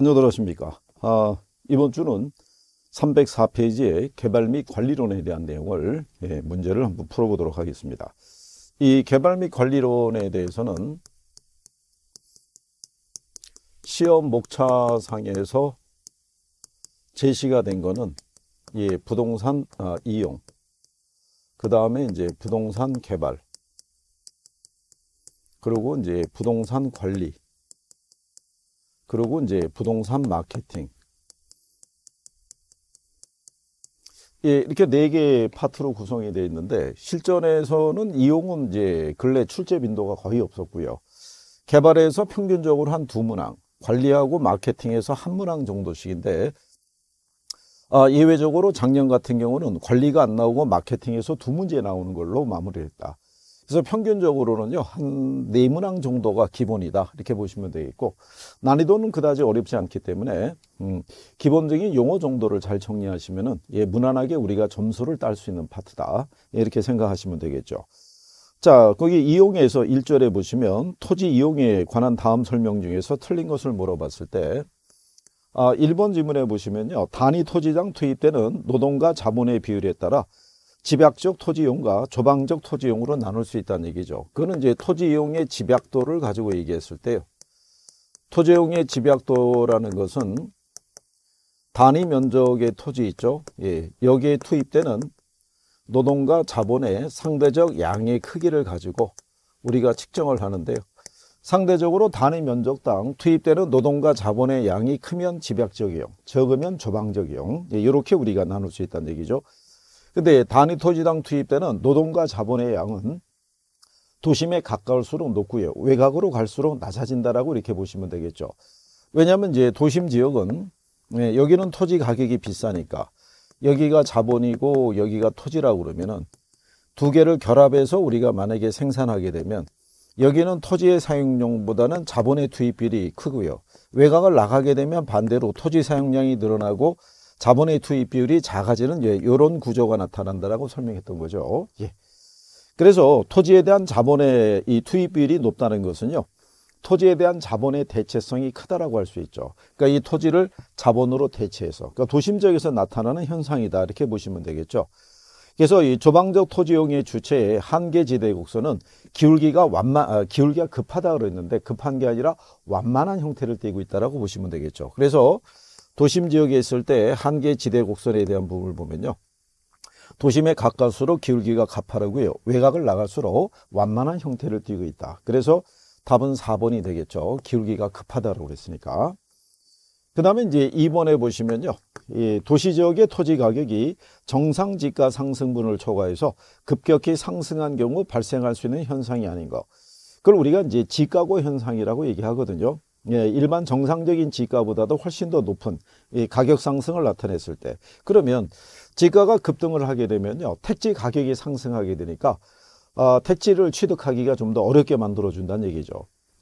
안녕들 하십니까 아, 이번 주는 304페이지의 개발 및 관리론에 대한 내용을 예, 문제를 한번 풀어보도록 하겠습니다 이 개발 및 관리론에 대해서는 시험 목차상에서 제시가 된 거는 예, 부동산 아, 이용 그 다음에 이제 부동산 개발 그리고 이제 부동산 관리 그리고 이제 부동산 마케팅. 예, 이렇게 네 개의 파트로 구성이 되어 있는데 실전에서는 이용은 이제 근래 출제 빈도가 거의 없었고요. 개발에서 평균적으로 한 두 문항, 관리하고 마케팅에서 한 문항 정도씩인데 아, 예외적으로 작년 같은 경우는 관리가 안 나오고 마케팅에서 두 문제 나오는 걸로 마무리했다. 그래서 평균적으로는요, 한 네 문항 정도가 기본이다. 이렇게 보시면 되겠고, 난이도는 그다지 어렵지 않기 때문에, 음, 기본적인 용어 정도를 잘 정리하시면은, 예, 무난하게 우리가 점수를 딸 수 있는 파트다. 이렇게 생각하시면 되겠죠. 자, 거기 이용에서 일절에 보시면 토지 이용에 관한 다음 설명 중에서 틀린 것을 물어봤을 때 아, 1번 지문에 보시면요. 단위 토지장 투입되는 노동과 자본의 비율에 따라 집약적 토지용과 조방적 토지용으로 나눌 수 있다는 얘기죠. 그거는 이제 토지용의 집약도를 가지고 얘기했을 때요. 토지용의 집약도라는 것은 단위 면적의 토지 있죠. 예, 여기에 투입되는 노동과 자본의 상대적 양의 크기를 가지고 우리가 측정을 하는데요. 상대적으로 단위 면적당 투입되는 노동과 자본의 양이 크면 집약적이용, 적으면 조방적이용 예, 이렇게 우리가 나눌 수 있다는 얘기죠. 근데 단위토지당 투입 되는 노동과 자본의 양은 도심에 가까울수록 높고요. 외곽으로 갈수록 낮아진다라고 이렇게 보시면 되겠죠. 왜냐하면 이제 도심 지역은 예, 여기는 토지 가격이 비싸니까 여기가 자본이고 여기가 토지라고 그러면은 두 개를 결합해서 우리가 만약에 생산하게 되면 여기는 토지의 사용량보다는 자본의 투입비율이 크고요. 외곽을 나가게 되면 반대로 토지 사용량이 늘어나고 자본의 투입 비율이 작아지는 예, 이런 구조가 나타난다라고 설명했던 거죠. 예. 그래서 토지에 대한 자본의 이 투입 비율이 높다는 것은요. 토지에 대한 자본의 대체성이 크다라고 할 수 있죠. 그러니까 이 토지를 자본으로 대체해서 그러니까 도심 지역에서 나타나는 현상이다 이렇게 보시면 되겠죠. 그래서 이 조방적 토지용의 주체의 한계지대 곡선은 기울기가 완만 아, 기울기가 급하다 그랬는데 급한 게 아니라 완만한 형태를 띠고 있다라고 보시면 되겠죠. 그래서 도심 지역에 있을 때한개 지대 곡선에 대한 부분을 보면요. 도심에 가까울수록 기울기가 가파르고요. 외곽을 나갈수록 완만한 형태를 띠고 있다. 그래서 답은 4번이 되겠죠. 기울기가 급하다라고 그랬으니까. 그 다음에 이제 2번에 보시면요. 이 도시 지역의 토지 가격이 정상 지가 상승분을 초과해서 급격히 상승한 경우 발생할 수 있는 현상이 아닌 거. 그걸 우리가 이제 지가고 현상이라고 얘기하거든요. 예, 일반 정상적인 지가보다도 훨씬 더 높은 이 가격 상승을 나타냈을 때 그러면 지가가 급등을 하게 되면요 택지 가격이 상승하게 되니까 아, 택지를 취득하기가 좀 더 어렵게 만들어 준다는 얘기죠.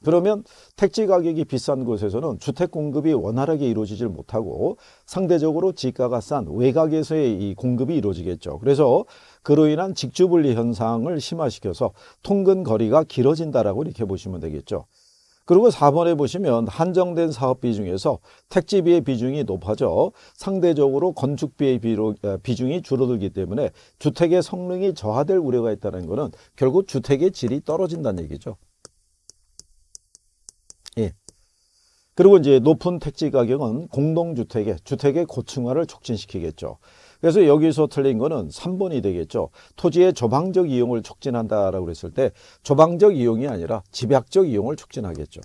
그러면 택지 가격이 비싼 곳에서는 주택 공급이 원활하게 이루어지질 못하고 상대적으로 지가가 싼 외곽에서의 이 공급이 이루어지겠죠. 그래서 그로 인한 직주분리 현상을 심화시켜서 통근 거리가 길어진다라고 이렇게 보시면 되겠죠. 그리고 4번에 보시면 한정된 사업비 중에서 택지비의 비중이 높아져 상대적으로 건축비의 어, 비중이 줄어들기 때문에 주택의 성능이 저하될 우려가 있다는 것은 결국 주택의 질이 떨어진다는 얘기죠. 예. 그리고 이제 높은 택지 가격은 공동주택의 주택의 고층화를 촉진시키겠죠. 그래서 여기서 틀린 거는 3번이 되겠죠. 토지의 조방적 이용을 촉진한다라고 그랬을 때 조방적 이용이 아니라 집약적 이용을 촉진하겠죠.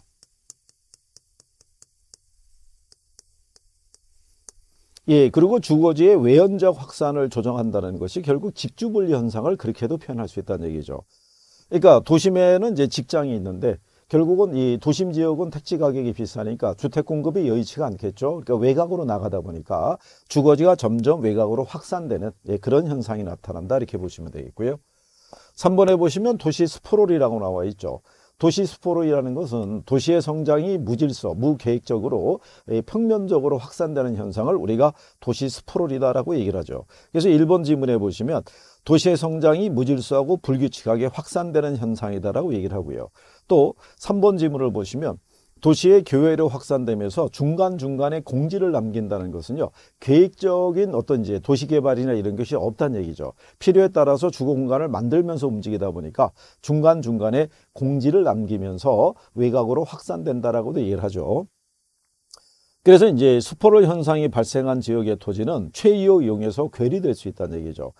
예, 그리고 주거지의 외연적 확산을 조정한다는 것이 결국 집주분리 현상을 그렇게도 표현할 수 있다는 얘기죠. 그러니까 도심에는 이제 직장이 있는데 결국은 이 도심 지역은 택지 가격이 비싸니까 주택 공급이 여의치가 않겠죠. 그러니까 외곽으로 나가다 보니까 주거지가 점점 외곽으로 확산되는 예, 그런 현상이 나타난다 이렇게 보시면 되겠고요. 3번에 보시면 도시 스포롤이라고 나와 있죠. 도시 스포롤이라는 것은 도시의 성장이 무질서, 무계획적으로 예, 평면적으로 확산되는 현상을 우리가 도시 스포롤이다라고 얘기를 하죠. 그래서 1번 지문에 보시면 도시의 성장이 무질서하고 불규칙하게 확산되는 현상이다라고 얘기를 하고요. 또 3번 지문을 보시면 도시의 교회로 확산되면서 중간중간에 공지를 남긴다는 것은요. 계획적인 어떤 이제 도시개발이나 이런 것이 없다는 얘기죠. 필요에 따라서 주거공간을 만들면서 움직이다 보니까 중간중간에 공지를 남기면서 외곽으로 확산된다라고도 얘기를 하죠. 그래서 이제 수포로 현상이 발생한 지역의 토지는 최이호 이용해서 괴리될 수 있다는 얘기죠.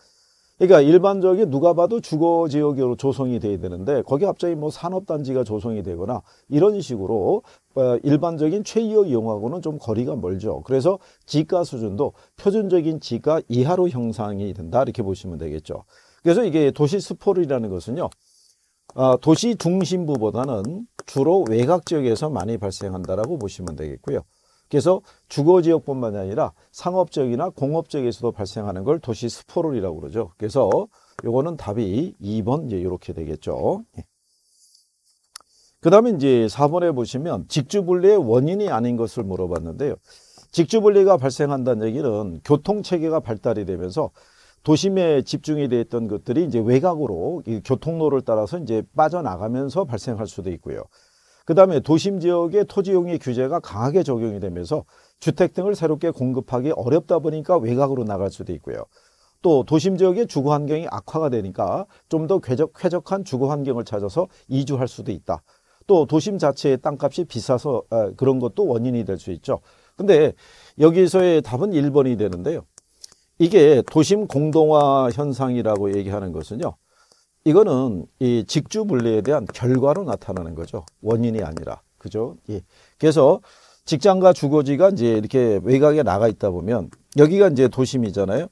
그러니까 일반적인 누가 봐도 주거 지역으로 조성이 돼야 되는데 거기 갑자기 뭐 산업단지가 조성이 되거나 이런 식으로 어, 일반적인 최이어 이용하고는 좀 거리가 멀죠. 그래서 지가 수준도 표준적인 지가 이하로 형상이 된다 이렇게 보시면 되겠죠. 그래서 이게 도시 스포르라는 것은요. 어, 도시 중심부보다는 주로 외곽 지역에서 많이 발생한다라고 보시면 되겠고요. 그래서 주거 지역뿐만 아니라 상업 적이나 공업 적에서도 발생하는 걸 도시 스포롤이라고 그러죠. 그래서 요거는 답이 2번 이제 이렇게 되겠죠. 예. 그다음에 이제 4번에 보시면 직주분리의 원인이 아닌 것을 물어봤는데요. 직주분리가 발생한다는 얘기는 교통 체계가 발달이 되면서 도심에 집중이 돼 있던 것들이 이제 외곽으로 교통로를 따라서 이제 빠져나가면서 발생할 수도 있고요. 그다음에 도심 지역의 토지 용의 규제가 강하게 적용이 되면서 주택 등을 새롭게 공급하기 어렵다 보니까 외곽으로 나갈 수도 있고요. 또 도심 지역의 주거 환경이 악화가 되니까 좀 더 쾌적, 쾌적한 주거 환경을 찾아서 이주할 수도 있다. 또 도심 자체의 땅값이 비싸서 아, 그런 것도 원인이 될 수 있죠. 근데 여기서의 답은 1번이 되는데요. 이게 도심 공동화 현상이라고 얘기하는 것은요. 이거는 이 직주 분리에 대한 결과로 나타나는 거죠. 원인이 아니라. 그죠? 예. 그래서 직장과 주거지가 이제 이렇게 외곽에 나가 있다 보면 여기가 이제 도심이잖아요.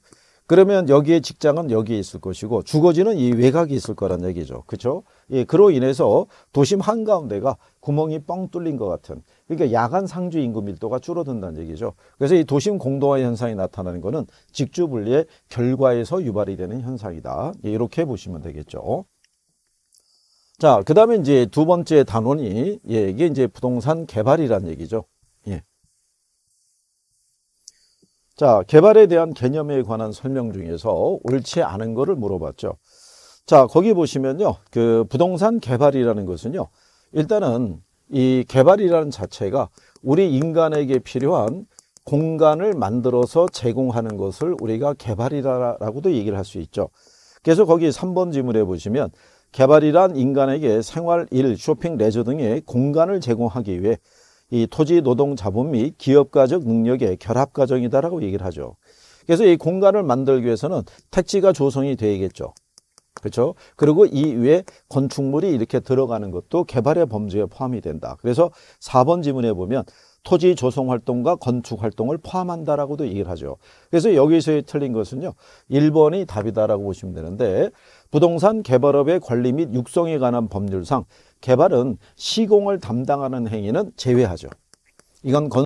그러면 여기에 직장은 여기에 있을 것이고 주거지는 이 외곽에 있을 거란 얘기죠. 그렇죠? 예, 그로 인해서 도심 한가운데가 구멍이 뻥 뚫린 것 같은 그러니까 야간 상주 인구 밀도가 줄어든다는 얘기죠. 그래서 이 도심 공동화 현상이 나타나는 것은 직주 분리의 결과에서 유발이 되는 현상이다. 예, 이렇게 보시면 되겠죠. 자, 그 다음에 이제 두 번째 단원이, 예, 이게 이제 부동산 개발이란 얘기죠. 예. 자, 개발에 대한 개념에 관한 설명 중에서 옳지 않은 것을 물어봤죠. 자, 거기 보시면요. 그 부동산 개발이라는 것은요. 일단은 이 개발이라는 자체가 우리 인간에게 필요한 공간을 만들어서 제공하는 것을 우리가 개발이라고도 얘기를 할 수 있죠. 그래서 거기 3번 지문에 보시면 개발이란 인간에게 생활, 일, 쇼핑, 레저 등의 공간을 제공하기 위해 이 토지, 노동, 자본 및 기업가적 능력의 결합과정이다라고 얘기를 하죠. 그래서 이 공간을 만들기 위해서는 택지가 조성이 되야겠죠. 그렇죠? 그리고 이 위에 건축물이 이렇게 들어가는 것도 개발의 범주에 포함이 된다. 그래서 4번 지문에 보면 토지 조성 활동과 건축 활동을 포함한다라고도 얘기를 하죠. 그래서 여기서의 틀린 것은요. 1번이 답이다라고 보시면 되는데 부동산 개발업의 관리 및 육성에 관한 법률상 개발은 시공을 담당하는 행위는 제외하죠. 이건 건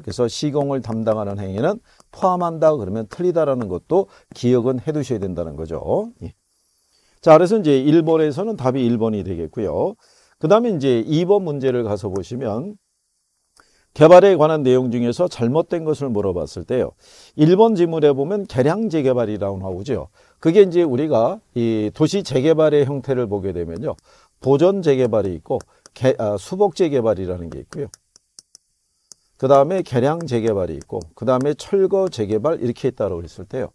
그래서 시공을 담당하는 행위는 포함한다 그러면 틀리다라는 것도 기억은 해두셔야 된다는 거죠. 예. 자, 그래서 이제 1번에서는 답이 1번이 되겠고요. 그 다음에 이제 2번 문제를 가서 보시면 개발에 관한 내용 중에서 잘못된 것을 물어봤을 때요. 1번 지문에 보면 개량 재개발이라고 나오죠. 그게 이제 우리가 이 도시 재개발의 형태를 보게 되면요. 보전 재개발이 있고 개, 아, 수복 재개발이라는 게 있고요. 그 다음에 개량 재개발이 있고 그 다음에 철거 재개발 이렇게 따로 있을 때요.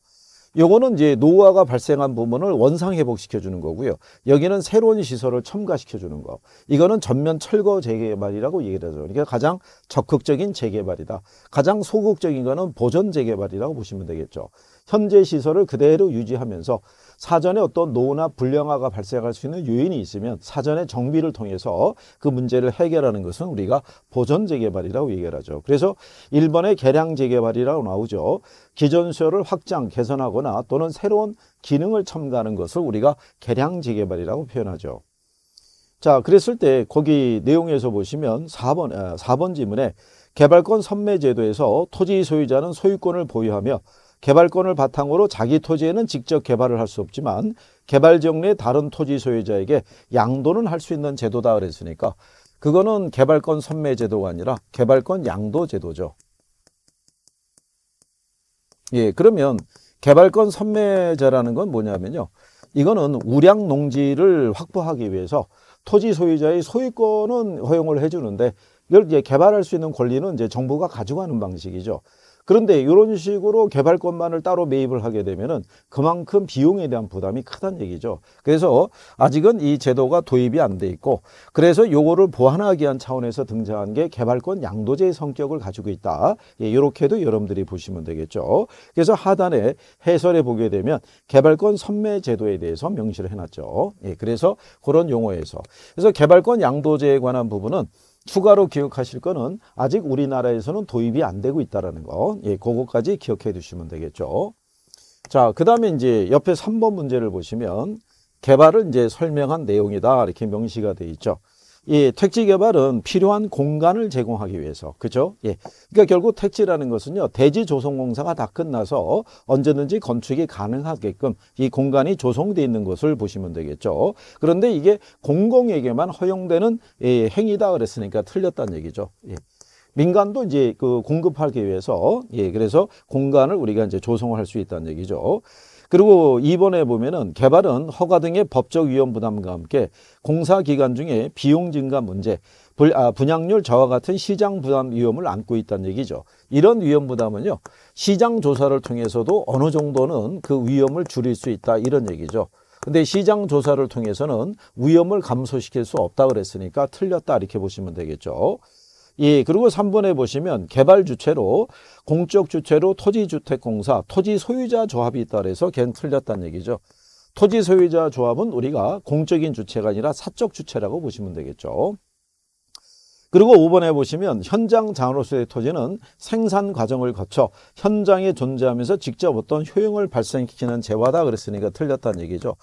요거는 이제 노화가 발생한 부분을 원상 회복시켜 주는 거고요. 여기는 새로운 시설을 첨가시켜 주는 거. 이거는 전면 철거 재개발이라고 얘기를 하죠. 그러니까 가장 적극적인 재개발이다. 가장 소극적인 거는 보전 재개발이라고 보시면 되겠죠. 현재 시설을 그대로 유지하면서 사전에 어떤 노후나 불량화가 발생할 수 있는 요인이 있으면 사전에 정비를 통해서 그 문제를 해결하는 것은 우리가 보전 재개발이라고 얘기를 하죠. 그래서 일번의 개량 재개발이라고 나오죠. 기존 수요를 확장, 개선하거나 또는 새로운 기능을 첨가하는 것을 우리가 개량 재개발이라고 표현하죠. 자, 그랬을 때 거기 내용에서 보시면 사번 4번 아, 지문에 개발권 선매 제도에서 토지 소유자는 소유권을 보유하며 개발권을 바탕으로 자기 토지에는 직접 개발을 할 수 없지만 개발 정리의 다른 토지 소유자에게 양도는 할 수 있는 제도다 그랬으니까 그거는 개발권 선매 제도가 아니라 개발권 양도 제도죠. 예, 그러면 개발권 선매자라는건 뭐냐면요. 이거는 우량 농지를 확보하기 위해서 토지 소유자의 소유권은 허용을 해주는데 이걸 이제 개발할 수 있는 권리는 이제 정부가 가져가는 방식이죠. 그런데 이런 식으로 개발권만을 따로 매입을 하게 되면은 그만큼 비용에 대한 부담이 크다는 얘기죠. 그래서 아직은 이 제도가 도입이 안 돼 있고 그래서 요거를 보완하기 위한 차원에서 등장한 게 개발권 양도제의 성격을 가지고 있다. 예, 이렇게도 여러분들이 보시면 되겠죠. 그래서 하단에 해설해 보게 되면 개발권 선매 제도에 대해서 명시를 해놨죠. 예, 그래서 그런 용어에서 그래서 개발권 양도제에 관한 부분은 추가로 기억하실 거는 아직 우리나라에서는 도입이 안 되고 있다라는 거. 예, 그거까지 기억해 두시면 되겠죠. 자, 그다음에 이제 옆에 3번 문제를 보시면 개발은 이제 설명한 내용이다 이렇게 명시가 돼 있죠. 예, 택지 개발은 필요한 공간을 제공하기 위해서 그죠? 예. 그러니까 결국 택지라는 것은요. 대지 조성 공사가 다 끝나서 언제든지 건축이 가능하게끔 이 공간이 조성돼 있는 것을 보시면 되겠죠. 그런데 이게 공공에게만 허용되는 예, 행위다 그랬으니까 틀렸다는 얘기죠. 예. 민간도 이제 그 공급하기 위해서 예, 그래서 공간을 우리가 이제 조성을 할 수 있다는 얘기죠. 그리고 이번에 보면은 개발은 허가 등의 법적 위험 부담과 함께 공사 기간 중에 비용 증가 문제, 불, 아, 분양률 저와 같은 시장 부담 위험을 안고 있다는 얘기죠. 이런 위험 부담은요. 시장 조사를 통해서도 어느 정도는 그 위험을 줄일 수 있다 이런 얘기죠. 근데 시장 조사를 통해서는 위험을 감소시킬 수 없다 그랬으니까 틀렸다 이렇게 보시면 되겠죠. 예, 그리고 3번에 보시면 개발 주체로 공적 주체로 토지주택공사, 토지 소유자 조합이 있다 그래서 걘 틀렸다는 얘기죠. 토지 소유자 조합은 우리가 공적인 주체가 아니라 사적 주체라고 보시면 되겠죠. 그리고 5번에 보시면 현장 장으로서의 토지는 생산 과정을 거쳐 현장에 존재하면서 직접 어떤 효용을 발생시키는 재화다 그랬으니까 틀렸다는 얘기죠.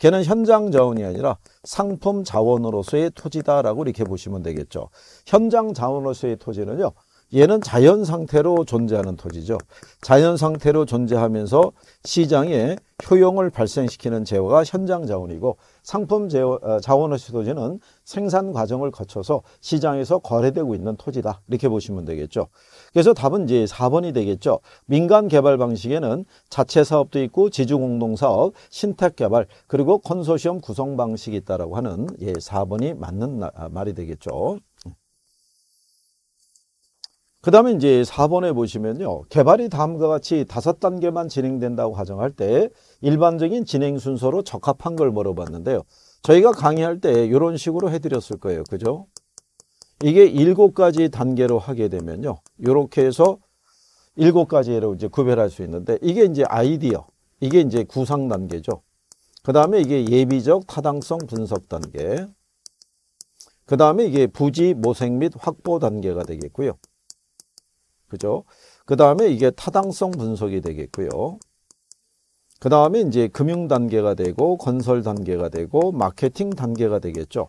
걔는 현장 자원이 아니라 상품 자원으로서의 토지다라고 이렇게 보시면 되겠죠. 현장 자원으로서의 토지는요. 얘는 자연 상태로 존재하는 토지죠. 자연 상태로 존재하면서 시장에 효용을 발생시키는 제어가 현장 자원이고 상품 제어, 어, 자원의 시도재는 생산 과정을 거쳐서 시장에서 거래되고 있는 토지다 이렇게 보시면 되겠죠. 그래서 답은 이제 4번이 되겠죠. 민간 개발 방식에는 자체 사업도 있고 지주 공동 사업, 신탁 개발 그리고 컨소시엄 구성 방식이 있다라고 하는 예 4번이 맞는 아, 말이 되겠죠. 그 다음에 이제 4번에 보시면요. 개발이 다음과 같이 다섯 단계만 진행된다고 가정할 때 일반적인 진행 순서로 적합한 걸 물어봤는데요. 저희가 강의할 때 이런 식으로 해드렸을 거예요. 그죠? 이게 일곱 가지 단계로 하게 되면요. 이렇게 해서 일곱 가지로 이제 구별할 수 있는데 이게 이제 아이디어, 이게 이제 구상 단계죠. 그 다음에 이게 예비적 타당성 분석 단계, 그 다음에 이게 부지 모색 및 확보 단계가 되겠고요. 그죠? 그 다음에 이게 타당성 분석이 되겠고요. 그 다음에 이제 금융 단계가 되고 건설 단계가 되고 마케팅 단계가 되겠죠.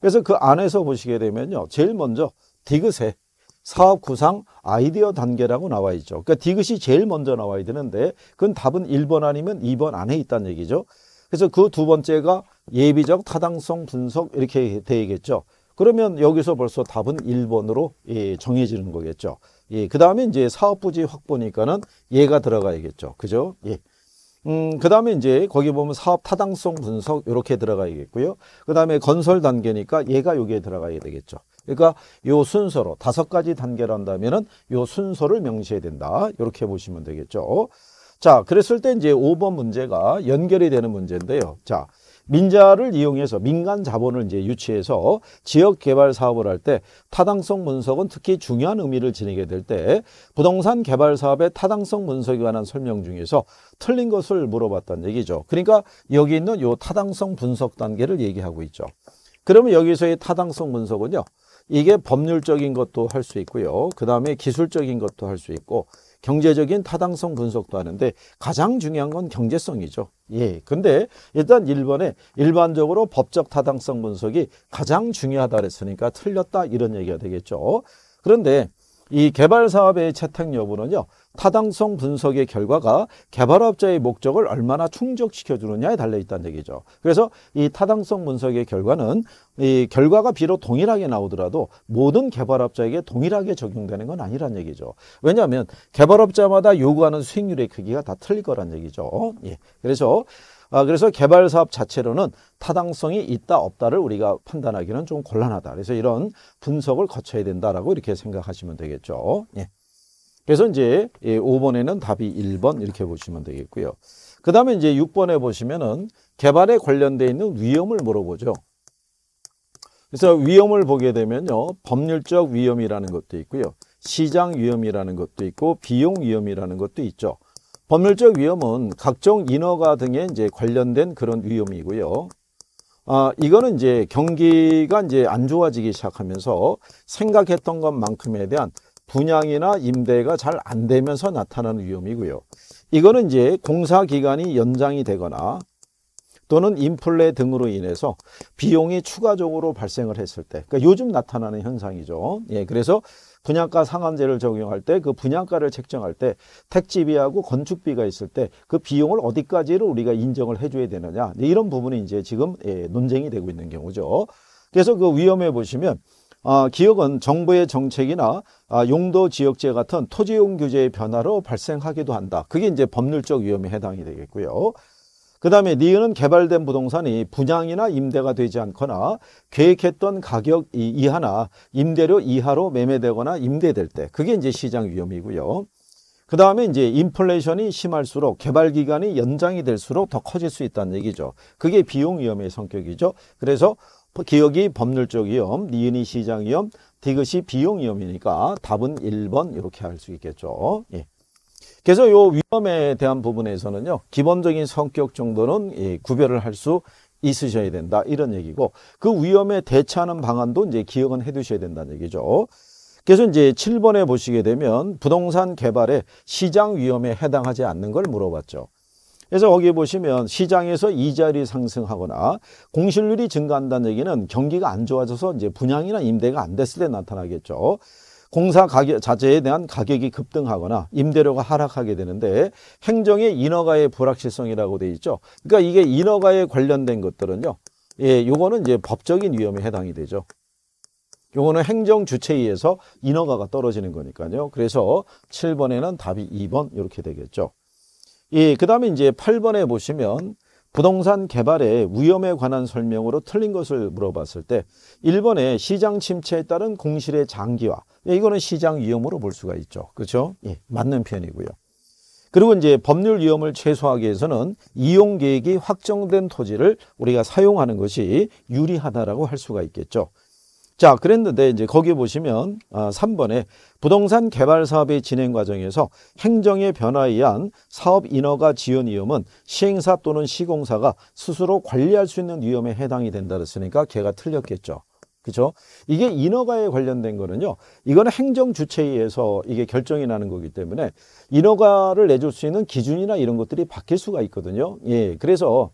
그래서 그 안에서 보시게 되면요. 제일 먼저 디귿에 사업 구상 아이디어 단계라고 나와 있죠. 그러니까 디귿이 제일 먼저 나와야 되는데 그건 답은 1번 아니면 2번 안에 있다는 얘기죠. 그래서 그 두 번째가 예비적 타당성 분석 이렇게 되겠죠. 그러면 여기서 벌써 답은 1번으로 예, 정해지는 거겠죠. 예, 그 다음에 이제 사업부지 확보니까는 얘가 들어가야겠죠. 그죠? 예. 음, 그 다음에 이제 거기 보면 사업 타당성 분석 이렇게 들어가야겠고요. 그 다음에 건설 단계니까 얘가 여기에 들어가야 되겠죠. 그러니까 요 순서로 다섯 가지 단계를 한다면은 요 순서를 명시해야 된다. 이렇게 보시면 되겠죠. 자, 그랬을 때 이제 5번 문제가 연결이 되는 문제인데요. 자, 민자를 이용해서 민간 자본을 이제 유치해서 지역 개발 사업을 할 때 타당성 분석은 특히 중요한 의미를 지니게 될 때 부동산 개발 사업의 타당성 분석에 관한 설명 중에서 틀린 것을 물어봤다는 얘기죠. 그러니까 여기 있는 요 타당성 분석 단계를 얘기하고 있죠. 그러면 여기서의 타당성 분석은요. 이게 법률적인 것도 할 수 있고요. 그 다음에 기술적인 것도 할 수 있고 경제적인 타당성 분석도 하는데 가장 중요한 건 경제성이죠. 예. 근데 일단 1번에 일반적으로 법적 타당성 분석이 가장 중요하다 그랬으니까 틀렸다 이런 얘기가 되겠죠. 그런데 이 개발 사업의 채택 여부는요. 타당성 분석의 결과가 개발업자의 목적을 얼마나 충족시켜 주느냐에 달려 있다는 얘기죠. 그래서 이 타당성 분석의 결과는 이 결과가 비록 동일하게 나오더라도 모든 개발업자에게 동일하게 적용되는 건 아니란 얘기죠. 왜냐하면 개발업자마다 요구하는 수익률의 크기가 다 틀릴 거란 얘기죠. 어? 예. 그래서 아, 그래서 개발 사업 자체로는 타당성이 있다 없다를 우리가 판단하기는 좀 곤란하다. 그래서 이런 분석을 거쳐야 된다라고 이렇게 생각하시면 되겠죠. 예. 그래서 이제 5번에는 예, 답이 1번 이렇게 보시면 되겠고요. 그 다음에 이제 6번에 보시면은 개발에 관련되어 있는 위험을 물어보죠. 그래서 위험을 보게 되면요. 법률적 위험이라는 것도 있고요. 시장 위험이라는 것도 있고 비용 위험이라는 것도 있죠. 법률적 위험은 각종 인허가 등에 이제 관련된 그런 위험이고요. 아, 이거는 이제 경기가 이제 안 좋아지기 시작하면서 생각했던 것만큼에 대한 분양이나 임대가 잘 안 되면서 나타나는 위험이고요. 이거는 이제 공사 기간이 연장이 되거나 또는 인플레 등으로 인해서 비용이 추가적으로 발생을 했을 때 그러니까 요즘 나타나는 현상이죠. 예, 그래서 분양가 상한제를 적용할 때 그 분양가를 책정할 때 택지비하고 건축비가 있을 때 그 비용을 어디까지를 우리가 인정을 해줘야 되느냐 네, 이런 부분이 이제 지금 예, 논쟁이 되고 있는 경우죠. 그래서 그 위험해 보시면 아, 기억은 정부의 정책이나 아, 용도 지역제 같은 토지용 규제의 변화로 발생하기도 한다. 그게 이제 법률적 위험에 해당이 되겠고요. 그 다음에 니은은 개발된 부동산이 분양이나 임대가 되지 않거나 계획했던 가격 이하나 임대료 이하로 매매되거나 임대될 때 그게 이제 시장 위험이고요. 그 다음에 이제 인플레이션이 심할수록 개발 기간이 연장이 될수록 더 커질 수 있다는 얘기죠. 그게 비용 위험의 성격이죠. 그래서 기억이 법률적 위험, 니은이 시장 위험, 디귿이 비용 위험이니까 답은 1번 이렇게 할 수 있겠죠. 예. 그래서 요 위험에 대한 부분에서는요. 기본적인 성격 정도는 예, 구별을 할 수 있으셔야 된다. 이런 얘기고 그 위험에 대처하는 방안도 이제 기억은 해 두셔야 된다는 얘기죠. 그래서 이제 7번에 보시게 되면 부동산 개발에 시장 위험에 해당하지 않는 걸 물어봤죠. 그래서 거기 보시면 시장에서 이자율이 상승하거나 공실률이 증가한다는 얘기는 경기가 안 좋아져서 이제 분양이나 임대가 안 됐을 때 나타나겠죠. 공사 가격 자재에 대한 가격이 급등하거나 임대료가 하락하게 되는데 행정의 인허가의 불확실성이라고 돼 있죠. 그러니까 이게 인허가에 관련된 것들은요. 예, 요거는 이제 법적인 위험에 해당이 되죠. 요거는 행정 주체에 의해서 인허가가 떨어지는 거니까요. 그래서 7번에는 답이 2번 이렇게 되겠죠. 예, 그 다음에 이제 8번에 보시면 부동산 개발의 위험에 관한 설명으로 틀린 것을 물어봤을 때 1번에 시장 침체에 따른 공실의 장기화. 네, 이거는 시장 위험으로 볼 수가 있죠. 그렇죠? 예, 맞는 편이고요. 그리고 이제 법률 위험을 최소화하기 위해서는 이용 계획이 확정된 토지를 우리가 사용하는 것이 유리하다라고 할 수가 있겠죠. 자, 그랬는데 이제 거기 보시면 아, 3번에 부동산 개발 사업의 진행 과정에서 행정의 변화에 의한 사업 인허가 지연 위험은 시행사 또는 시공사가 스스로 관리할 수 있는 위험에 해당이 된다 그랬으니까 걔가 틀렸겠죠. 그죠? 이게 인허가에 관련된 거는요. 이거는 행정 주체에 의해서 이게 결정이 나는 거기 때문에 인허가를 내줄 수 있는 기준이나 이런 것들이 바뀔 수가 있거든요. 예. 그래서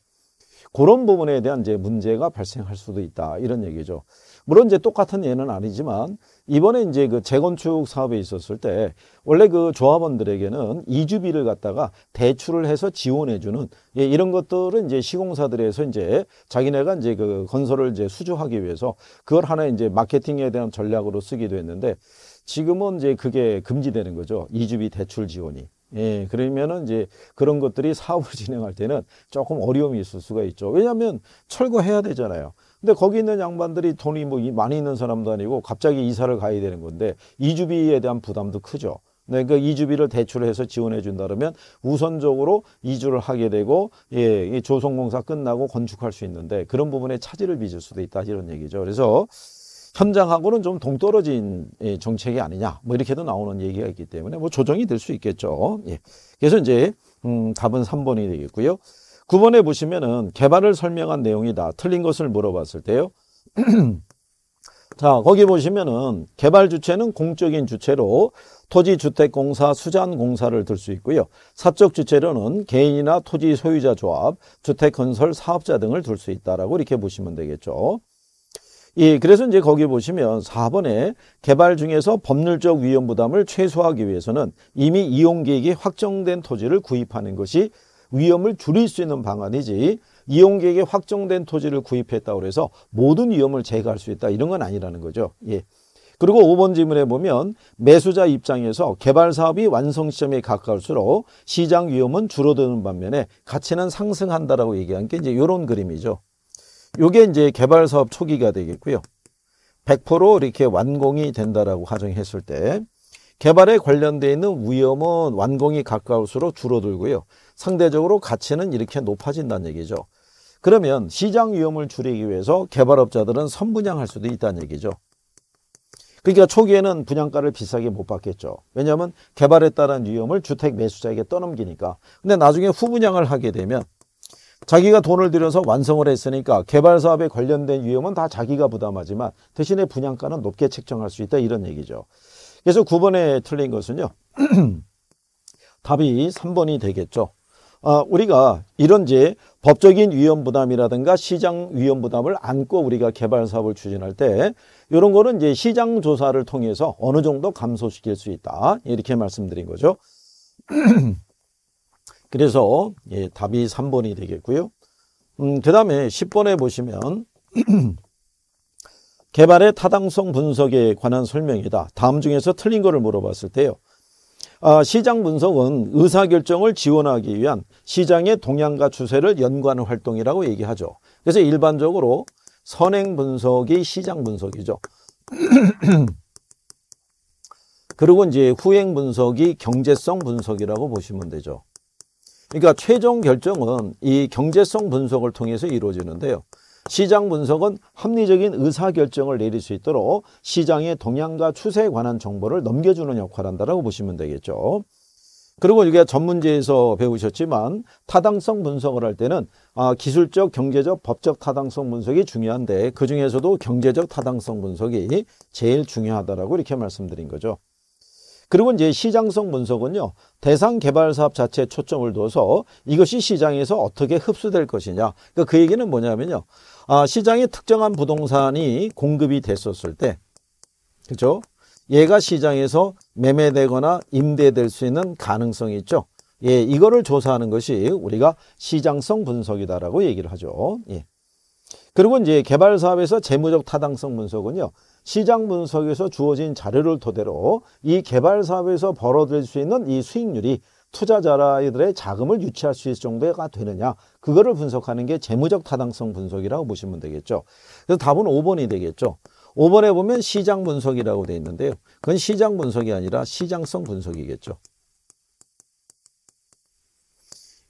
그런 부분에 대한 이제 문제가 발생할 수도 있다. 이런 얘기죠. 물론 이제 똑같은 예는 아니지만 이번에 이제 그 재건축 사업에 있었을 때 원래 그 조합원들에게는 이주비를 갖다가 대출을 해서 지원해주는 예, 이런 것들은 이제 시공사들에서 이제 자기네가 이제 그 건설을 이제 수주하기 위해서 그걸 하나의 이제 마케팅에 대한 전략으로 쓰기도 했는데 지금은 이제 그게 금지되는 거죠. 이주비 대출 지원이. 예, 그러면은 이제 그런 것들이 사업을 진행할 때는 조금 어려움이 있을 수가 있죠. 왜냐하면 철거해야 되잖아요. 근데 거기 있는 양반들이 돈이 뭐 많이 있는 사람도 아니고 갑자기 이사를 가야 되는 건데 이주비에 대한 부담도 크죠. 네, 그러니까 이주비를 대출해서 지원해 준다 그러면 우선적으로 이주를 하게 되고 예, 조성공사 끝나고 건축할 수 있는데 그런 부분에 차질을 빚을 수도 있다 이런 얘기죠. 그래서 현장하고는 좀 동떨어진 예, 정책이 아니냐 뭐 이렇게도 나오는 얘기가 있기 때문에 뭐 조정이 될 수 있겠죠. 예. 그래서 이제 음, 답은 3번이 되겠고요. 9번에 보시면은 개발을 설명한 내용이다. 틀린 것을 물어봤을 때요. 자, 거기 보시면은 개발 주체는 공적인 주체로 토지 주택 공사, 수잔 공사를 들 수 있고요. 사적 주체로는 개인이나 토지 소유자 조합, 주택 건설 사업자 등을 들 수 있다라고 이렇게 보시면 되겠죠. 예, 그래서 이제 거기 보시면 4번에 개발 중에서 법률적 위험 부담을 최소화하기 위해서는 이미 이용 계획이 확정된 토지를 구입하는 것이 위험을 줄일 수 있는 방안이지 이용객의 확정된 토지를 구입했다고 해서 모든 위험을 제거할 수 있다 이런 건 아니라는 거죠. 예. 그리고 5번 질문에 보면 매수자 입장에서 개발 사업이 완성 시점에 가까울수록 시장 위험은 줄어드는 반면에 가치는 상승한다라고 얘기한 게 이제 이런 그림이죠. 요게 이제 개발 사업 초기가 되겠고요. 100% 이렇게 완공이 된다라고 가정했을 때 개발에 관련되어 있는 위험은 완공이 가까울수록 줄어들고요. 상대적으로 가치는 이렇게 높아진다는 얘기죠. 그러면 시장 위험을 줄이기 위해서 개발업자들은 선분양할 수도 있다는 얘기죠. 그러니까 초기에는 분양가를 비싸게 못 받겠죠. 왜냐하면 개발에 따른 위험을 주택 매수자에게 떠넘기니까. 근데 나중에 후분양을 하게 되면 자기가 돈을 들여서 완성을 했으니까 개발 사업에 관련된 위험은 다 자기가 부담하지만 대신에 분양가는 높게 책정할 수 있다 이런 얘기죠. 그래서 9번에 틀린 것은요. 답이 3번이 되겠죠. 아, 우리가 이런 제 법적인 위험 부담이라든가 시장 위험 부담을 안고 우리가 개발 사업을 추진할 때 이런 거는 이제 시장 조사를 통해서 어느 정도 감소시킬 수 있다. 이렇게 말씀드린 거죠. 그래서 예, 답이 3번이 되겠고요. 음, 그 다음에 10번에 보시면 개발의 타당성 분석에 관한 설명이다. 다음 중에서 틀린 것을 물어봤을 때요. 아, 시장 분석은 의사결정을 지원하기 위한 시장의 동향과 추세를 연관하는 활동이라고 얘기하죠. 그래서 일반적으로 선행 분석이 시장 분석이죠. 그리고 이제 후행 분석이 경제성 분석이라고 보시면 되죠. 그러니까 최종 결정은 이 경제성 분석을 통해서 이루어지는데요. 시장 분석은 합리적인 의사결정을 내릴 수 있도록 시장의 동향과 추세에 관한 정보를 넘겨주는 역할을 한다고 보시면 되겠죠. 그리고 우리가 전문지에서 배우셨지만 타당성 분석을 할 때는 아, 기술적, 경제적, 법적 타당성 분석이 중요한데 그 중에서도 경제적 타당성 분석이 제일 중요하다라고 이렇게 말씀드린 거죠. 그리고 이제 시장성 분석은요. 대상 개발 사업 자체에 초점을 둬서 이것이 시장에서 어떻게 흡수될 것이냐. 그그 그러니까 얘기는 뭐냐면요. 아, 시장에 특정한 부동산이 공급이 됐었을 때 그죠? 얘가 시장에서 매매되거나 임대될 수 있는 가능성이 있죠. 예, 이거를 조사하는 것이 우리가 시장성 분석이다라고 얘기를 하죠. 예. 그리고 이제 개발 사업에서 재무적 타당성 분석은요. 시장 분석에서 주어진 자료를 토대로 이 개발 사업에서 벌어들일 수 있는 이 수익률이 투자자들의 자금을 유치할 수 있을 정도가 되느냐 그거를 분석하는 게 재무적 타당성 분석이라고 보시면 되겠죠. 그래서 답은 5번이 되겠죠. 5번에 보면 시장 분석이라고 되어 있는데요. 그건 시장 분석이 아니라 시장성 분석이겠죠.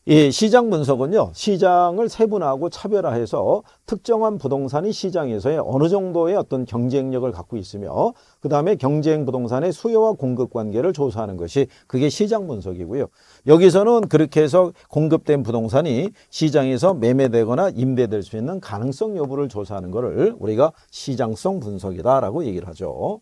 예, 시장 분석은요, 시장을 세분화하고 차별화해서 특정한 부동산이 시장에서의 어느 정도의 어떤 경쟁력을 갖고 있으며, 그 다음에 경쟁 부동산의 수요와 공급 관계를 조사하는 것이 그게 시장 분석이고요. 여기서는 그렇게 해서 공급된 부동산이 시장에서 매매되거나 임대될 수 있는 가능성 여부를 조사하는 것을 우리가 시장성 분석이다라고 얘기를 하죠.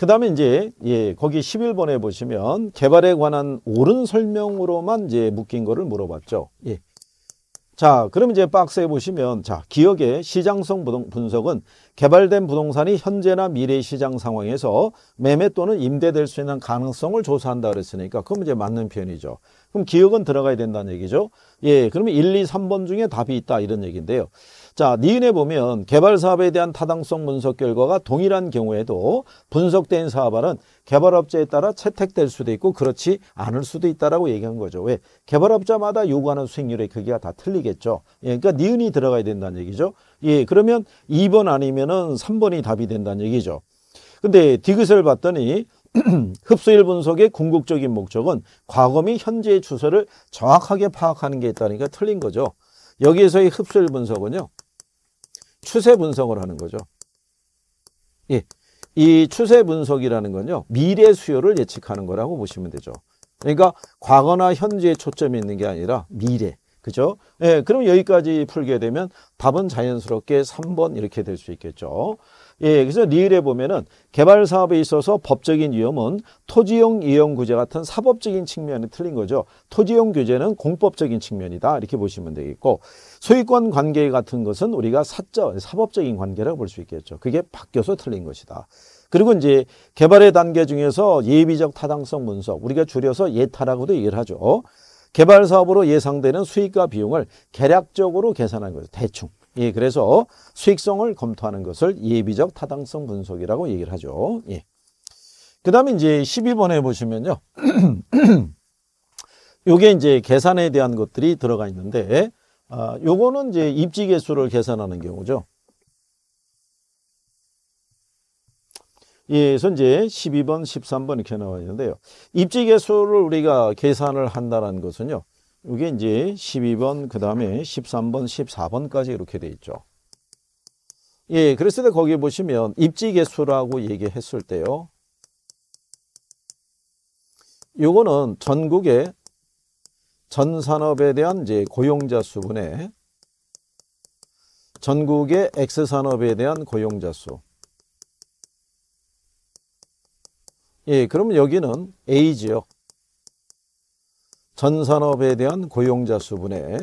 그 다음에 이제, 예, 거기 11번에 보시면 개발에 관한 옳은 설명으로만 이제 묶인 거를 물어봤죠. 예. 자, 그럼 이제 박스에 보시면, 자, 기억의 시장성 분석은 개발된 부동산이 현재나 미래 시장 상황에서 매매 또는 임대될 수 있는 가능성을 조사한다 그랬으니까, 그럼 이제 맞는 표현이죠. 그럼 기억은 들어가야 된다는 얘기죠. 예, 그러면 1, 2, 3번 중에 답이 있다 이런 얘기인데요. 자, 니은에 보면 개발 사업에 대한 타당성 분석 결과가 동일한 경우에도 분석된 사업안은 개발업자에 따라 채택될 수도 있고 그렇지 않을 수도 있다라고 얘기한 거죠. 왜? 개발업자마다 요구하는 수익률의 크기가 다 틀리겠죠. 예, 그러니까 니은이 들어가야 된다는 얘기죠. 예, 그러면 2번 아니면은 3번이 답이 된다는 얘기죠. 근데 디귿을 봤더니 흡수율 분석의 궁극적인 목적은 과거 및 현재의 추세를 정확하게 파악하는 게 있다니까 틀린 거죠. 여기에서의 흡수율 분석은요. 추세 분석을 하는 거죠. 예. 이 추세 분석이라는 건요. 미래 수요를 예측하는 거라고 보시면 되죠. 그러니까 과거나 현재에 초점이 있는 게 아니라 미래. 그죠? 예, 그럼 여기까지 풀게 되면 답은 자연스럽게 3번 이렇게 될 수 있겠죠. 예, 그래서 리을에 보면은 개발 사업에 있어서 법적인 위험은 토지용 이용 구제 같은 사법적인 측면이 틀린 거죠. 토지용 규제는 공법적인 측면이다. 이렇게 보시면 되겠고 소유권 관계 같은 것은 우리가 사적, 사법적인 관계라고 볼 수 있겠죠. 그게 바뀌어서 틀린 것이다. 그리고 이제 개발의 단계 중에서 예비적 타당성 분석, 우리가 줄여서 예타라고도 얘기를 하죠. 개발 사업으로 예상되는 수익과 비용을 계략적으로 계산한는 거죠. 대충. 예, 그래서 수익성을 검토하는 것을 예비적 타당성 분석이라고 얘기를 하죠. 예. 그 다음에 이제 12번에 보시면요. 요게 이제 계산에 대한 것들이 들어가 있는데, 아, 요거는 이제 입지 개수를 계산하는 경우죠. 예, 그래서 이제 12번, 13번 이렇게 나와 있는데요. 입지 개수를 우리가 계산을 한다는 것은요. 이게 이제 12번, 그 다음에 13번, 14번까지 이렇게 돼 있죠. 예, 그랬을 때 거기 보시면 입지 개수라고 얘기했을 때요. 요거는 전국에 전 산업에 대한 이제 고용자 수분의 전국의 X 산업에 대한 고용자 수. 예, 그면 여기는 A 지역 전 산업에 대한 고용자 수분의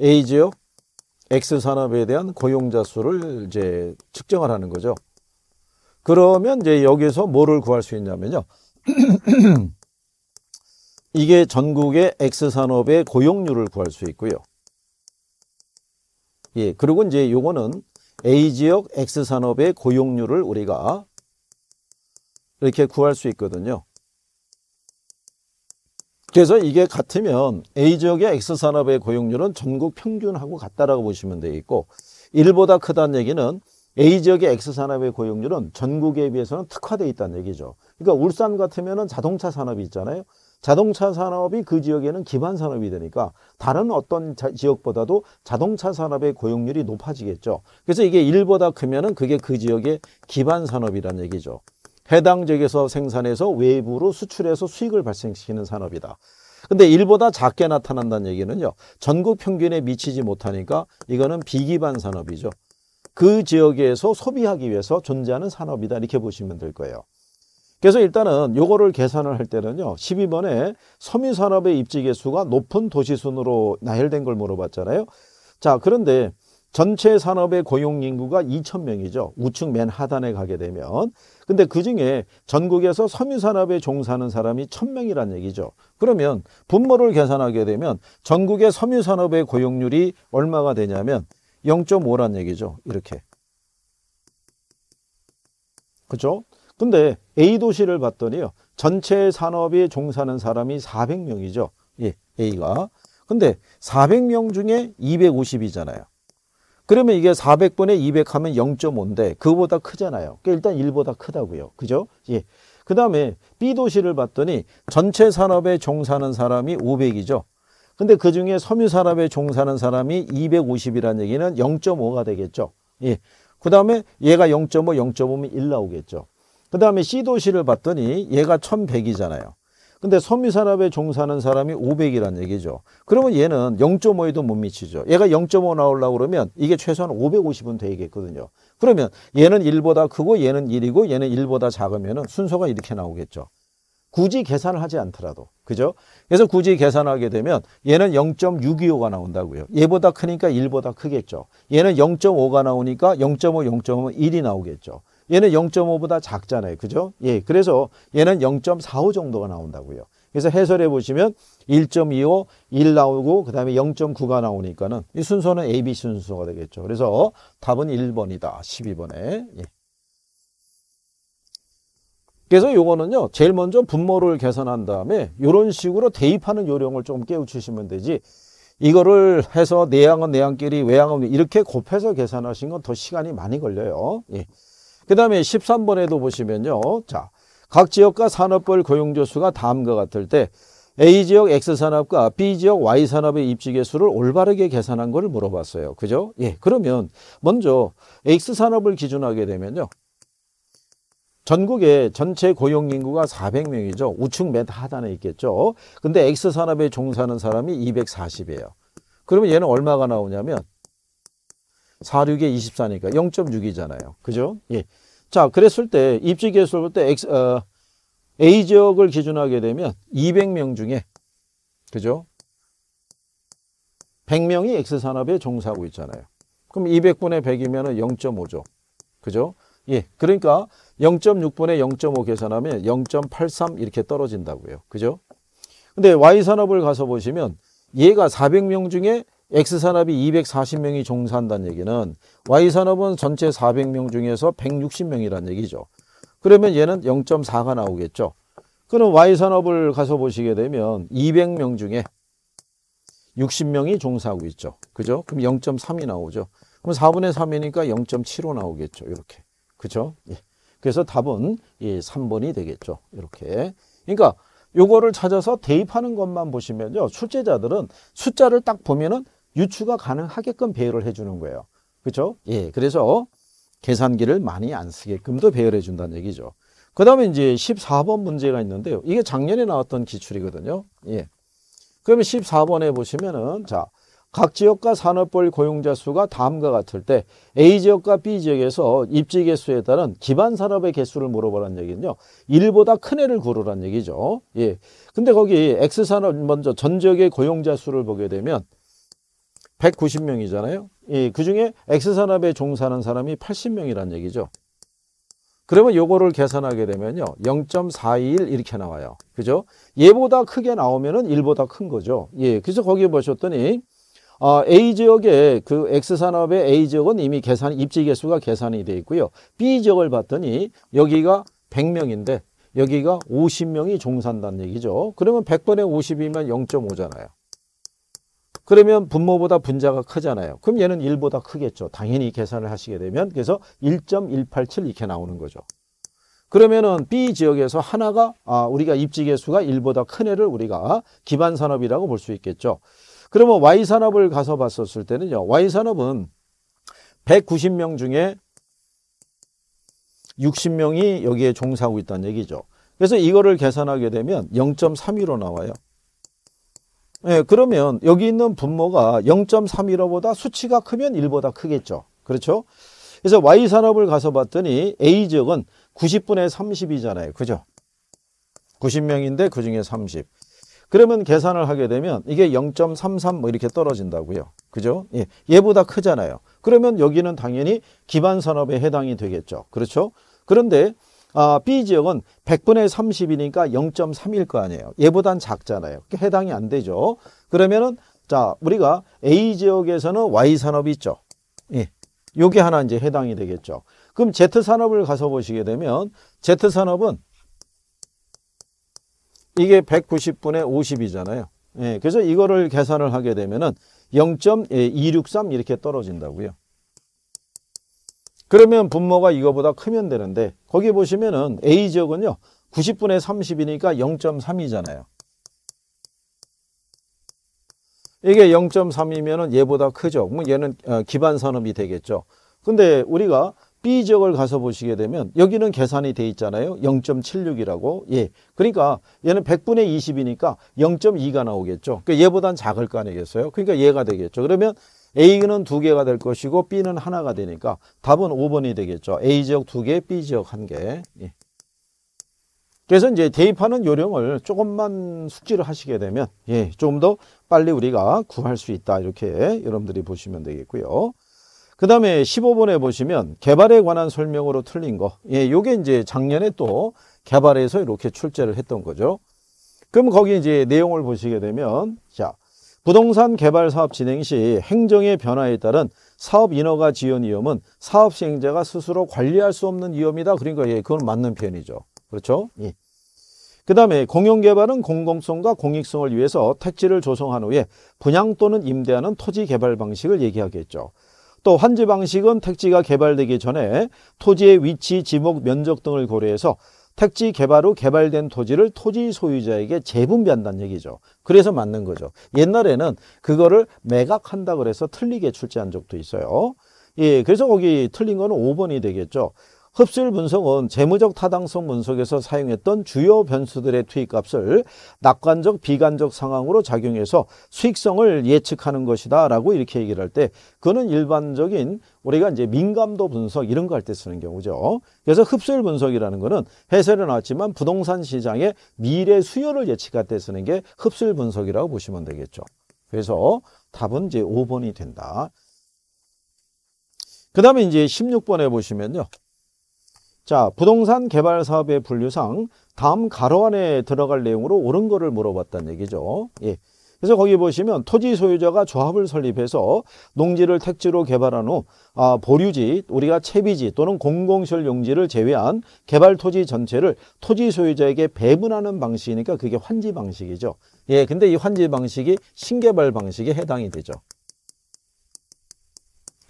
A 지역 X 산업에 대한 고용자 수를 이제 측정을 하는 거죠. 그러면 이제 여기서 뭐를 구할 수 있냐면요. 이게 전국의 X산업의 고용률을 구할 수 있고요. 예, 그리고 이제 요거는 A지역 X산업의 고용률을 우리가 이렇게 구할 수 있거든요. 그래서 이게 같으면 A지역의 X산업의 고용률은 전국 평균하고 같다라고 보시면 되겠고 1보다 크다는 얘기는 A지역의 X산업의 고용률은 전국에 비해서는 특화되어 있다는 얘기죠. 그러니까 울산 같으면 자동차 산업이 있잖아요. 자동차 산업이 그 지역에는 기반 산업이 되니까 다른 어떤 자, 지역보다도 자동차 산업의 고용률이 높아지겠죠. 그래서 이게 1보다 크면은 그게 그 지역의 기반 산업이라는 얘기죠. 해당 지역에서 생산해서 외부로 수출해서 수익을 발생시키는 산업이다. 근데 1보다 작게 나타난다는 얘기는요. 전국 평균에 미치지 못하니까 이거는 비기반 산업이죠. 그 지역에서 소비하기 위해서 존재하는 산업이다 이렇게 보시면 될 거예요. 그래서 일단은 요거를 계산을 할 때는요. 12번에 서민산업의 입지개수가 높은 도시순으로 나열된 걸 물어봤잖아요. 자 그런데 전체 산업의 고용인구가 2천명이죠 우측 맨 하단에 가게 되면. 근데 그중에 전국에서 섬유산업에 종사하는 사람이 1000명이란 얘기죠. 그러면 분모를 계산하게 되면 전국의 섬유산업의 고용률이 얼마가 되냐면 0.5란 얘기죠. 이렇게. 그렇죠? 근데 A 도시를 봤더니요. 전체 산업에 종사하는 사람이 400명이죠. 예, A가. 근데 400명 중에 250이잖아요. 그러면 이게 400분의 200 하면 0.5인데 그보다 거 크잖아요. 그러니까 일단 1보다 크다고요. 그죠? 예. 그 다음에 B 도시를 봤더니 전체 산업에 종사하는 사람이 500이죠. 근데 그 중에 섬유 산업에 종사하는 사람이 250이라는 얘기는 0.5가 되겠죠. 예. 그 다음에 얘가 0.5, 0.5면 1 나오겠죠. 그 다음에 C도시를 봤더니 얘가 1100이잖아요. 근데 섬유산업에 종사하는 사람이 500이란 얘기죠. 그러면 얘는 0.5에도 못 미치죠. 얘가 0.5 나오려고 그러면 이게 최소한 550은 되겠거든요. 그러면 얘는 1보다 크고 얘는 1이고 얘는 1보다 작으면 순서가 이렇게 나오겠죠. 굳이 계산을 하지 않더라도. 그죠? 그래서 굳이 계산하게 되면 얘는 0.625가 나온다고요. 얘보다 크니까 1보다 크겠죠. 얘는 0.5가 나오니까 0.5, 0.5, 1이 나오겠죠. 얘는 0.5보다 작잖아요. 그죠? 예. 그래서 얘는 0.45 정도가 나온다고요. 그래서 해설해 보시면 1.25, 1 나오고 그다음에 0.9가 나오니까는 이 순서는 AB 순서가 되겠죠. 그래서 답은 1번이다. 12번에. 예. 그래서 요거는요. 제일 먼저 분모를 계산한 다음에 요런 식으로 대입하는 요령을 좀 깨우치시면 되지. 이거를 해서 내양은 내양끼리 외양은 이렇게 곱해서 계산하신 건 더 시간이 많이 걸려요. 예. 그 다음에 13번에도 보시면요. 자, 각 지역과 산업별 고용조 수가 다음과 같을 때 A지역 X산업과 B지역 Y산업의 입지계 수를 올바르게 계산한 것을 물어봤어요. 그죠? 예. 그러면 먼저 X산업을 기준하게 되면요. 전국의 전체 고용인구가 400명이죠. 우측 맨 하단에 있겠죠. 근데 X산업에 종사하는 사람이 240이에요. 그러면 얘는 얼마가 나오냐면 4, 6에 24니까 0.6이잖아요. 그죠? 예. 자, 그랬을 때 입지 개수를 볼때 어, A 지역을 기준하게 되면 200명 중에 그죠? 100명이 X산업에 종사하고 있잖아요. 그럼 200분의 100이면 0.5죠. 그죠? 예. 그러니까 0.6분의 0.5 계산하면 0.83 이렇게 떨어진다고요. 그죠? 근데 Y산업을 가서 보시면 얘가 400명 중에 X산업이 240명이 종사한다는 얘기는 Y산업은 전체 400명 중에서 160명이라는 얘기죠. 그러면 얘는 0.4가 나오겠죠. 그럼 Y산업을 가서 보시게 되면 200명 중에 60명이 종사하고 있죠. 그죠? 그럼 0.3이 나오죠. 그럼 4분의 3이니까 0.75 나오겠죠. 이렇게. 그죠? 예. 그래서 답은 예, 3번이 되겠죠. 이렇게. 그러니까 요거를 찾아서 대입하는 것만 보시면요. 출제자들은 숫자를 딱 보면은 유추가 가능하게끔 배열을 해주는 거예요. 그렇죠? 예, 그래서 계산기를 많이 안 쓰게끔도 배열해 준다는 얘기죠. 그 다음에 이제 14번 문제가 있는데요. 이게 작년에 나왔던 기출이거든요. 예. 그러면 14번에 보시면은, 자, 각 지역과 산업별 고용자 수가 다음과 같을 때 A 지역과 B 지역에서 입지 개수에 따른 기반 산업의 개수를 물어보라는 얘기는요. 1보다 큰 애를 고르라는 얘기죠. 예. 근데 거기 X 산업 먼저 전 지역의 고용자 수를 보게 되면 190명이잖아요. 예, 그 중에 X산업에 종사하는 사람이 80명이란 얘기죠. 그러면 요거를 계산하게 되면요. 0.421 이렇게 나와요. 그죠? 얘보다 크게 나오면은 1보다 큰 거죠. 예. 그래서 거기에 보셨더니 아, A 지역에그 X 산업의 A 지역은 이미 계산 입지 개수가 계산이 돼 있고요. B 지역을 봤더니 여기가 100명인데 여기가 50명이 종산단 얘기죠. 그러면 1 0 0번에 50이면 0.5잖아요. 그러면 분모보다 분자가 크잖아요. 그럼 얘는 1보다 크겠죠. 당연히 계산을 하시게 되면 그래서 1.187 이렇게 나오는 거죠. 그러면은 B 지역에서 하나가 아, 우리가 입지개수가 1보다 큰 애를 우리가 기반산업이라고 볼 수 있겠죠. 그러면 Y산업을 가서 봤었을 때는요. Y산업은 190명 중에 60명이 여기에 종사하고 있다는 얘기죠. 그래서 이거를 계산하게 되면 0.31로 나와요. 예, 그러면 여기 있는 분모가 0.31보다 수치가 크면 1보다 크겠죠. 그렇죠? 그래서 Y 산업을 가서 봤더니 A 지역은 90분의 30이잖아요. 그죠? 90명인데 그 중에 30. 그러면 계산을 하게 되면 이게 0.33 뭐 이렇게 떨어진다고요. 그죠? 예, 얘보다 크잖아요. 그러면 여기는 당연히 기반 산업에 해당이 되겠죠. 그렇죠? 그런데 아, B 지역은 100분의 30이니까 0.3일 거 아니에요. 얘보단 작잖아요. 그러니까 해당이 안 되죠. 그러면은 자 우리가 A 지역에서는 Y 산업이 있죠. 예. 요게 하나 이제 해당이 되겠죠. 그럼 Z 산업을 가서 보시게 되면 Z 산업은 이게 190분의 50이잖아요. 예, 그래서 이거를 계산을 하게 되면은 0.263 예, 이렇게 떨어진다고요. 그러면 분모가 이거보다 크면 되는데 거기 보시면은 A 지역은요. 90분의 30이니까 0.3이잖아요. 이게 0.3이면은 얘보다 크죠. 그럼 얘는 어, 기반 산업이 되겠죠. 근데 우리가 B 지역을 가서 보시게 되면 여기는 계산이 돼 있잖아요. 0.76이라고. 예. 그러니까 얘는 100분의 20이니까 0.2가 나오겠죠. 그러니까 얘보단 작을 거 아니겠어요? 그러니까 얘가 되겠죠. 그러면 A는 두 개가 될 것이고 B는 하나가 되니까 답은 5번이 되겠죠. A 지역 두 개, B 지역 한 개. 예. 그래서 이제 대입하는 요령을 조금만 숙지를 하시게 되면 예, 조금 더 빨리 우리가 구할 수 있다. 이렇게 여러분들이 보시면 되겠고요. 그 다음에 15번에 보시면 개발에 관한 설명으로 틀린 거. 예, 요게 이제 작년에 또 개발에서 이렇게 출제를 했던 거죠. 그럼 거기 이제 내용을 보시게 되면 자, 부동산 개발 사업 진행 시 행정의 변화에 따른 사업 인허가 지연 위험은 사업 시행자가 스스로 관리할 수 없는 위험이다. 그러니까 예, 그건 맞는 표현이죠. 그렇죠? 예. 그 다음에 공용개발은 공공성과 공익성을 위해서 택지를 조성한 후에 분양 또는 임대하는 토지 개발 방식을 얘기하겠죠. 또 환지 방식은 택지가 개발되기 전에 토지의 위치, 지목, 면적 등을 고려해서 택지 개발 후 개발된 토지를 토지 소유자에게 재분배한다는 얘기죠. 그래서 맞는 거죠. 옛날에는 그거를 매각한다 고해서 틀리게 출제한 적도 있어요. 예, 그래서 거기 틀린 거는 5번이 되겠죠. 흡수율 분석은 재무적 타당성 분석에서 사용했던 주요 변수들의 투입값을 낙관적 비관적 상황으로 작용해서 수익성을 예측하는 것이다 라고 이렇게 얘기를 할 때 그거는 일반적인 우리가 이제 민감도 분석 이런 거 할 때 쓰는 경우죠. 그래서 흡수율 분석이라는 거는 해설에 나왔지만 부동산 시장의 미래 수요를 예측할 때 쓰는 게 흡수율 분석이라고 보시면 되겠죠. 그래서 답은 이제 5번이 된다. 그 다음에 이제 16번에 보시면요. 자, 부동산 개발 사업의 분류상 다음 가로 안에 들어갈 내용으로 옳은 거를 물어봤다는 얘기죠. 예. 그래서 거기 보시면 토지 소유자가 조합을 설립해서 농지를 택지로 개발한 후 아, 보류지, 우리가 채비지 또는 공공시설 용지를 제외한 개발 토지 전체를 토지 소유자에게 배분하는 방식이니까 그게 환지 방식이죠. 예, 근데 이 환지 방식이 신개발 방식에 해당이 되죠.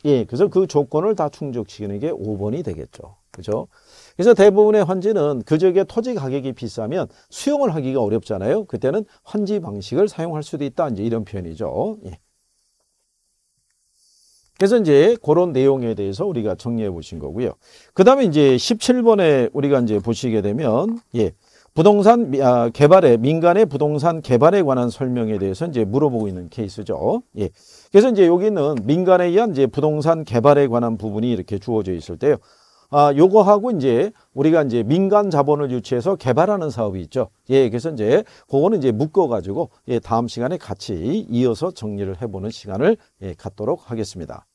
예, 그래서 그 조건을 다 충족시키는 게 5번이 되겠죠. 그죠? 그래서 대부분의 환지는 그 지역의 토지 가격이 비싸면 수용을 하기가 어렵잖아요. 그때는 환지 방식을 사용할 수도 있다. 이제 이런 표현이죠. 예. 그래서 이제 그런 내용에 대해서 우리가 정리해 보신 거고요. 그 다음에 이제 17번에 우리가 이제 보시게 되면, 예. 부동산 아, 개발에 민간의 부동산 개발에 관한 설명에 대해서 이제 물어보고 있는 케이스죠. 예. 그래서 이제 여기는 민간에 의한 이제 부동산 개발에 관한 부분이 이렇게 주어져 있을 때요. 아, 요거하고 이제 우리가 이제 민간 자본을 유치해서 개발하는 사업이 있죠. 예, 그래서 이제 그거는 이제 묶어가지고 예, 다음 시간에 같이 이어서 정리를 해보는 시간을 예, 갖도록 하겠습니다.